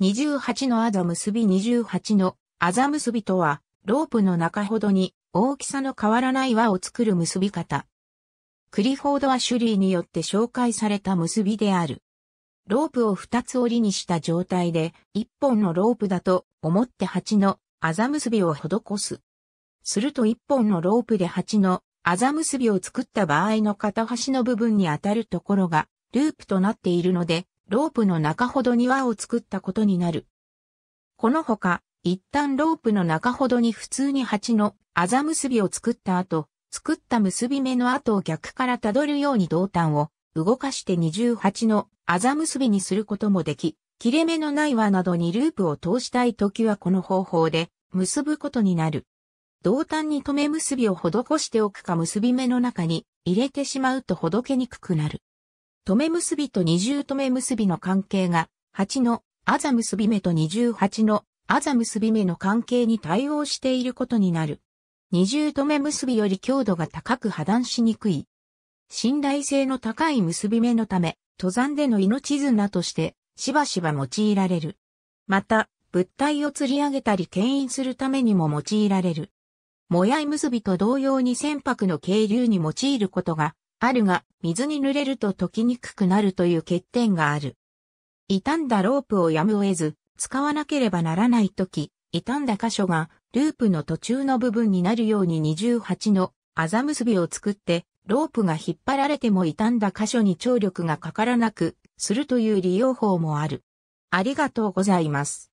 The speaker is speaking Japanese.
28のあざ結び28のあざ結びとは、ロープの中ほどに大きさの変わらない輪を作る結び方。クリフォードは種類によって紹介された結びである。ロープを2つ折りにした状態で、1本のロープだと思って8のあざ結びを施す。すると1本のロープで8のあざ結びを作った場合の片端の部分に当たるところがループとなっているので、ロープの中ほどに輪を作ったことになる。このほか、一旦ロープの中ほどに普通に鉢のあざ結びを作った後、作った結び目の後を逆からたどるように胴端を動かして二8のあざ結びにすることもでき、切れ目のない輪などにループを通したいときはこの方法で結ぶことになる。胴端に留め結びを施しておくか結び目の中に入れてしまうとほどけにくくなる。止め結びと二重止め結びの関係が、8のあざ結び目と二重8のあざ結び目の関係に対応していることになる。二重止め結びより強度が高く破断しにくい。信頼性の高い結び目のため、登山での命綱として、しばしば用いられる。また、物体を釣り上げたり牽引するためにも用いられる。もやい結びと同様に船舶の渓流に用いることがあるが、水に濡れると溶きにくくなるという欠点がある。傷んだロープをやむを得ず、使わなければならないとき、傷んだ箇所がループの途中の部分になるように28のあざ結びを作って、ロープが引っ張られても傷んだ箇所に張力がかからなくするという利用法もある。ありがとうございます。